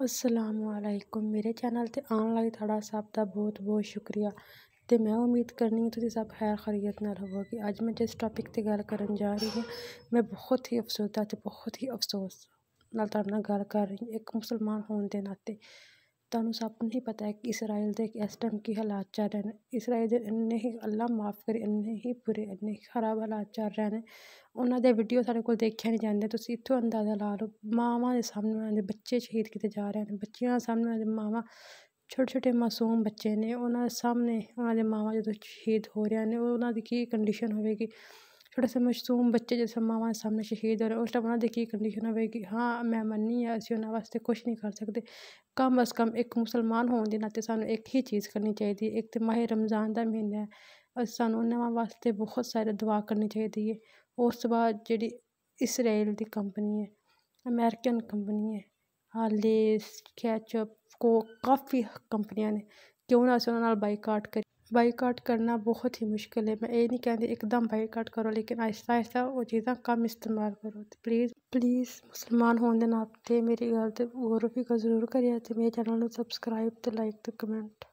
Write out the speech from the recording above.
ਵਾਲੇਕੁਮ ਮੇਰੇ ਚੈਨਲ ਤੇ ਆਉਣ ਲਈ ਤੁਹਾਡਾ ਸਭ ਦਾ ਬਹੁਤ ਬਹੁਤ ਸ਼ੁਕਰੀਆ ਤੇ ਮੈਂ ਉਮੀਦ ਕਰਨੀ ਹੈ ਤੁਸੀਂ ਸਭ ਖੈਰ ਖਰੀਅਤ ਨਾਲ ਹੋਵੋਗੇ ਅੱਜ ਮੈਂ ਜਿਸ ਟੌਪਿਕ ਤੇ ਗੱਲ ਕਰਨ ਜਾ ਰਹੀ ਹਾਂ ਮੈਂ ਬਹੁਤ ਹੀ ਅਫਸੋਸ ਤੇ ਬਹੁਤ ਹੀ ਅਫਸੋਸ ਨਾਲ ਤੁਹਾਡੇ ਨਾਲ ਗੱਲ ਕਰ ਰਹੀ ਹਾਂ ਇੱਕ ਮੁਸਲਮਾਨ ਹੋਣ ਦੇ ਨਾਤੇ ਤੁਹਾਨੂੰ ਸਭ ਨੂੰ ਹੀ ਪਤਾ ਹੈ ਕਿ ਇਸਰਾਇਲ ਦੇ ਇਸ ਟਾਈਮ ਕੀ ਹਾਲਾਤ ਚੱਲ ਰਹੇ ਨੇ ਇਸਰਾਇਲ ਦੇ ਇੰਨੇ ਹੀ ਅੱਲਾ ਮਾਫ ਕਰੇ ਇੰਨੇ ਹੀ ਬੁਰੇ ਇੰਨੇ ਖਰਾਬ ਹਾਲਾਤ ਚੱਲ ਰਹੇ ਨੇ ਉਹਨਾਂ ਦੇ ਵੀਡੀਓ ਸਾਡੇ ਕੋਲ ਦੇਖਿਆ ਨਹੀਂ ਜਾਂਦੇ ਤੁਸੀਂ ਇੱਥੋਂ ਅੰਦਾਜ਼ਾ ਲਾ ਲਓ ਮਾਵਾਂ ਦੇ ਸਾਹਮਣੇ ਉਹਨਾਂ ਦੇ ਬੱਚੇ ਸ਼ਹੀਦ ਕੀਤੇ ਜਾ ਰਹੇ ਨੇ ਬੱਚਿਆਂ ਸਾਹਮਣੇ ਉਹਨਾਂ ਦੇ ਮਾਵਾਂ ਛੋਟੇ ਛੋਟੇ ਮਾਸੂਮ ਬੱਚੇ ਨੇ ਉਹਨਾਂ ਦੇ ਸਾਹਮਣੇ ਉਹਨਾਂ ਦੇ ਮਾਵਾਂ ਜਦੋਂ ਸ਼ਹੀਦ ਹੋ ਰਹੇ ਨੇ ਉਹਨਾਂ ਦੀ ਕੀ ਕੰਡੀਸ਼ਨ ਹੋਵੇਗੀ ਥੋੜਾ ਸਮਝ ਤੂੰ ਬੱਚੇ ਜਿਸ ਮਾਵਾਂ ਸਾਹਮਣੇ ਸ਼ਹੀਦ ਹੋ ਰਹੇ ਉਸ ਟਾਈਮ ਉਹਨਾਂ ਦੀ ਕੀ ਕੰਡੀਸ਼ਨ ਹੋਵੇਗੀ ਹਾਂ ਮੈਂ ਮੰਨੀ ਆ ਅਸੀਂ ਉਹਨਾਂ ਵਾਸਤੇ ਕੁਝ ਨਹੀਂ ਕਰ ਸਕਦੇ ਕਮ ਅਸ ਕਮ ਇੱਕ ਮੁਸਲਮਾਨ ਹੋਣ ਦੇ ਨਾਤੇ ਸਾਨੂੰ ਇੱਕ ਹੀ ਚੀਜ਼ ਕਰਨੀ ਚਾਹੀਦੀ ਇੱਕ ਤੇ ਮਾਹ ਰਮਜ਼ਾਨ ਦਾ ਮਹੀਨਾ ਹੈ ਅਸੀਂ ਸਾਨੂੰ ਉਹਨਾਂ ਵਾਸਤੇ ਬਹੁਤ ਸਾਰੇ ਦੁਆ ਕਰਨੀ ਚਾਹੀਦੀ ਹੈ ਉਸ ਤੋਂ ਬਾਅਦ ਜਿਹੜੀ ਇਸਰਾਈਲ ਦੀ ਕੰਪਨੀ ਹੈ ਅਮਰੀਕਨ ਕੰਪਨੀ ਹੈ ਹਾਲੇ ਕੈਚਅਪ ਕੋ ਕਾਫੀ ਕੰਪਨੀਆਂ ਨੇ ਕਿਉਂ ਨਾ ਅਸੀਂ ਉਹਨਾਂ ਨਾਲ ਬਾਈਕਾਟ ਕਰ ਬਾਈਕਾਟ ਕਰਨਾ ਬਹੁਤ ਹੀ ਮੁਸ਼ਕਲ ਹੈ ਮੈਂ ਇਹ ਨਹੀਂ ਕਹਿੰਦੀ ਇੱਕਦਮ ਬਾਈਕਾਟ ਕਰੋ ਲੇਕਿਨ ਆਹਿਸਤਾ ਆਹਿਸਤਾ ਉਹ ਚੀਜ਼ਾਂ ਕਮ ਇਸਤੇਮਾਲ ਕਰੋ ਤੇ ਪਲੀਜ਼ ਪਲੀਜ਼ ਮੁਸਲਮਾਨ ਹੋਣ ਦੇ ਨਾਤੇ ਮੇਰੀ ਗੱਲ ਤੇ ਹੋਰ ਵੀ ਜ਼ਰੂਰ ਕਰਿਆ ਤੇ ਮੇਰੇ ਚੈਨਲ ਨੂੰ ਸਬਸਕ੍ਰਾਈਬ ਤੇ ਲਾਈਕ ਤੇ ਕਮੈਂਟ